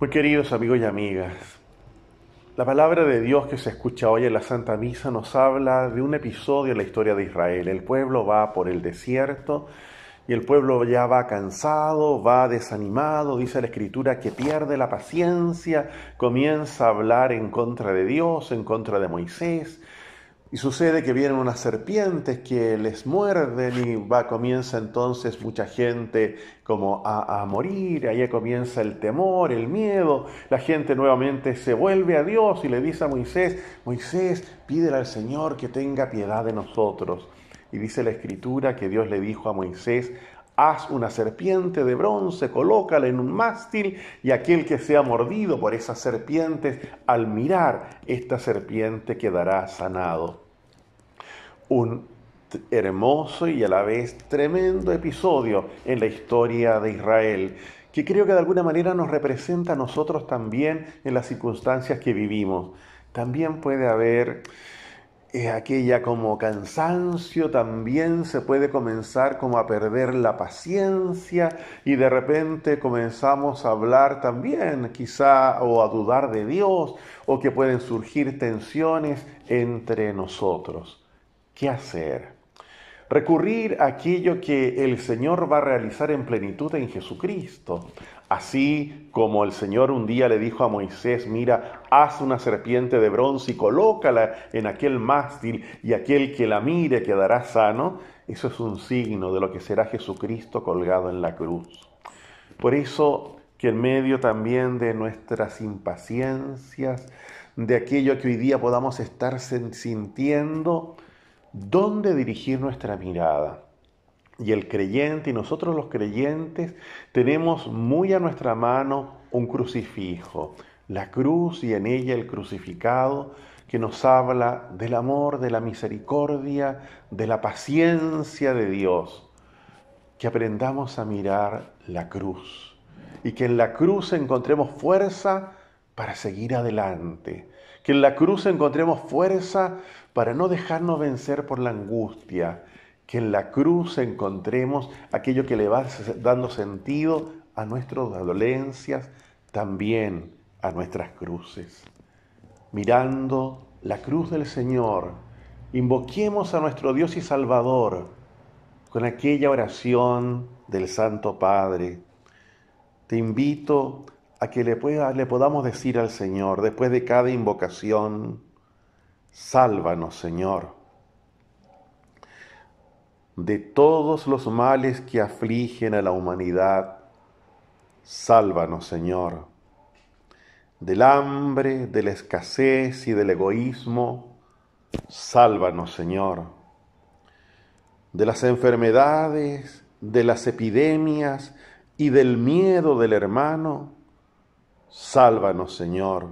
Muy queridos amigos y amigas, la palabra de Dios que se escucha hoy en la Santa Misa nos habla de un episodio en la historia de Israel. El pueblo va por el desierto y el pueblo ya va cansado, va desanimado, dice la escritura que pierde la paciencia, comienza a hablar en contra de Dios, en contra de Moisés, y sucede que vienen unas serpientes que les muerden y va, comienza entonces mucha gente como a, a morir, ahí comienza el temor, el miedo, la gente nuevamente se vuelve a Dios y le dice a Moisés, Moisés, pídele al Señor que tenga piedad de nosotros. Y dice la escritura que Dios le dijo a Moisés, Haz una serpiente de bronce, colócala en un mástil y aquel que sea mordido por esas serpientes, al mirar esta serpiente quedará sanado. Un hermoso y a la vez tremendo episodio en la historia de Israel, que creo que de alguna manera nos representa a nosotros también en las circunstancias que vivimos. También puede haber aquella como cansancio, también se puede comenzar como a perder la paciencia y de repente comenzamos a hablar también quizá o a dudar de Dios o que pueden surgir tensiones entre nosotros. ¿Qué hacer? Recurrir a aquello que el Señor va a realizar en plenitud en Jesucristo, Así como el Señor un día le dijo a Moisés, mira, haz una serpiente de bronce y colócala en aquel mástil y aquel que la mire quedará sano, eso es un signo de lo que será Jesucristo colgado en la cruz. Por eso que en medio también de nuestras impaciencias, de aquello que hoy día podamos estar sintiendo, ¿dónde dirigir nuestra mirada? y el creyente y nosotros los creyentes tenemos muy a nuestra mano un crucifijo, la cruz y en ella el crucificado que nos habla del amor, de la misericordia, de la paciencia de Dios. Que aprendamos a mirar la cruz y que en la cruz encontremos fuerza para seguir adelante. Que en la cruz encontremos fuerza para no dejarnos vencer por la angustia, que en la cruz encontremos aquello que le va dando sentido a nuestras dolencias, también a nuestras cruces. Mirando la cruz del Señor, invoquemos a nuestro Dios y Salvador con aquella oración del Santo Padre. Te invito a que le, le podamos decir al Señor, después de cada invocación, sálvanos Señor de todos los males que afligen a la humanidad. Sálvanos, Señor, del hambre, de la escasez y del egoísmo. Sálvanos, Señor, de las enfermedades, de las epidemias y del miedo del hermano. Sálvanos, Señor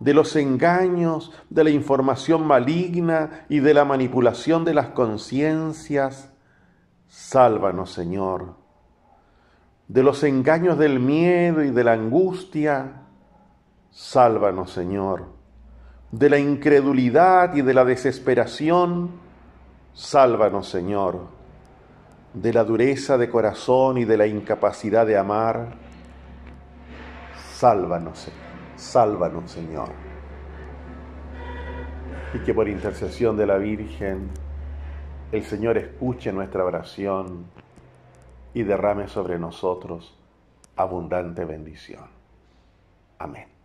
de los engaños, de la información maligna y de la manipulación de las conciencias. Sálvanos, Señor, de los engaños del miedo y de la angustia. Sálvanos, Señor, de la incredulidad y de la desesperación. Sálvanos, Señor, de la dureza de corazón y de la incapacidad de amar. Sálvanos, Señor. Sálvanos, Señor. Y que por intercesión de la Virgen, el Señor escuche nuestra oración y derrame sobre nosotros abundante bendición. Amén.